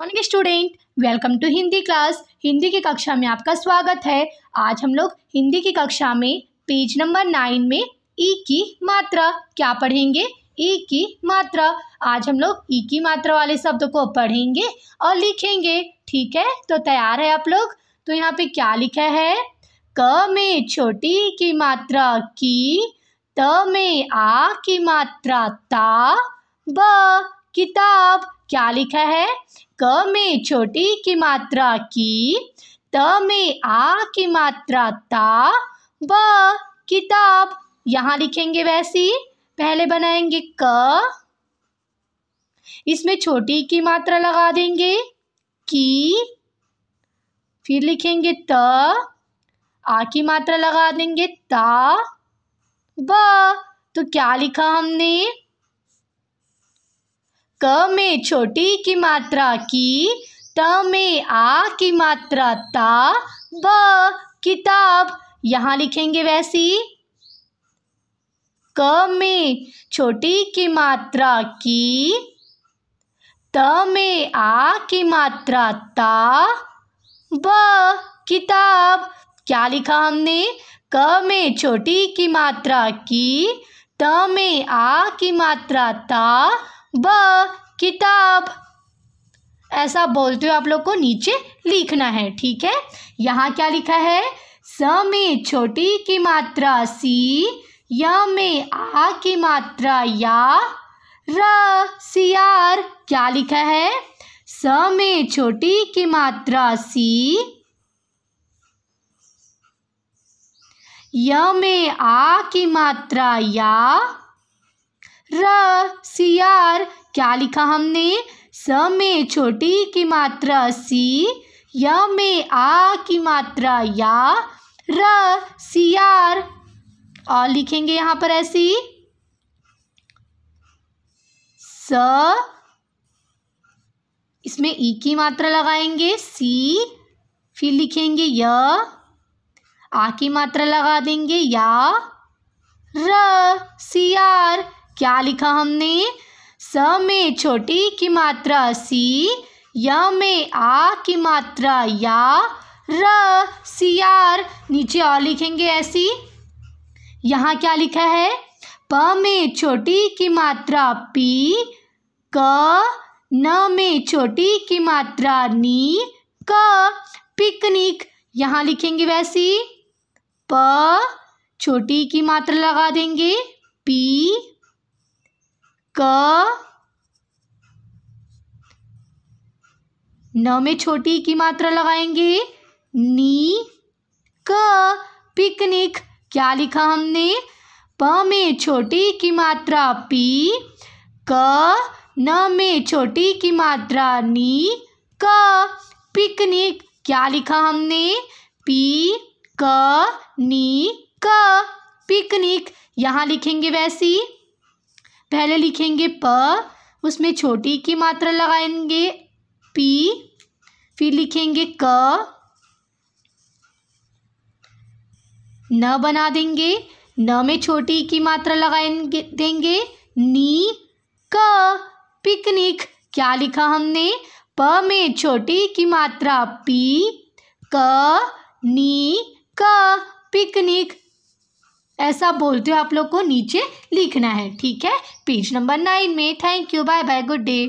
morning student welcome to Hindi class Hindi की कक्षा में आपका स्वागत है आज हम लोग हिंदी की कक्षा में पेज नंबर नाइन में ई की मात्रा क्या पढ़ेंगे ई की मात्रा आज हम लोग ई की मात्रा वाले शब्द को पढ़ेंगे और लिखेंगे ठीक है तो तैयार है आप लोग तो यहाँ पे क्या लिखा है क में छोटी की मात्रा की त में आ की मात्रा ता ब किताब क्या लिखा है क में छोटी की मात्रा की त में आ की मात्रा ता व किताब यहाँ लिखेंगे वैसी पहले बनाएंगे क इसमें छोटी की मात्रा लगा देंगे की फिर लिखेंगे त आ की मात्रा लगा देंगे ता ब तो क्या लिखा हमने क में छोटी की मात्रा की त में आ की मात्रा ता ब किताब यहाँ लिखेंगे वैसी क में छोटी की मात्रा की त में आ की मात्रा ता ब किताब क्या लिखा हमने क में छोटी की मात्रा की त में आ की मात्रा ता ब किताब ऐसा बोलते हुए आप लोग को नीचे लिखना है ठीक है यहाँ क्या लिखा है स में छोटी की मात्रा सी य में आ की मात्रा या र आर क्या लिखा है स में छोटी की मात्रा सी य में आ की मात्रा या र आर क्या लिखा हमने स में छोटी की मात्रा सी य में आ की मात्रा या र आर और लिखेंगे यहाँ पर ऐसी स इसमें ई की मात्रा लगाएंगे सी फिर लिखेंगे य आ की मात्रा लगा देंगे या र सी आर क्या लिखा हमने स में छोटी की मात्रा सी य में आ की मात्रा या र सी आर नीचे और लिखेंगे ऐसी यहाँ क्या लिखा है प में छोटी की मात्रा पी क न में छोटी की मात्रा नी क पिकनिक यहाँ लिखेंगे वैसी प छोटी की मात्रा लगा देंगे पी न में छोटी की मात्रा लगाएंगे नी क पिकनिक क्या लिखा हमने प में छोटी की मात्रा पी क न में छोटी की मात्रा नी क पिकनिक क्या लिखा हमने पी क नी क पिकनिक यहाँ लिखेंगे वैसी पहले लिखेंगे प उसमें छोटी की मात्रा लगाएंगे पी फिर लिखेंगे क न बना देंगे न में छोटी की मात्रा लगाएंगे देंगे नी क पिकनिक क्या लिखा हमने प में छोटी की मात्रा पी क नी क पिकनिक ऐसा बोलते हो आप लोग को नीचे लिखना है ठीक है पेज नंबर नाइन में thank you bye bye good day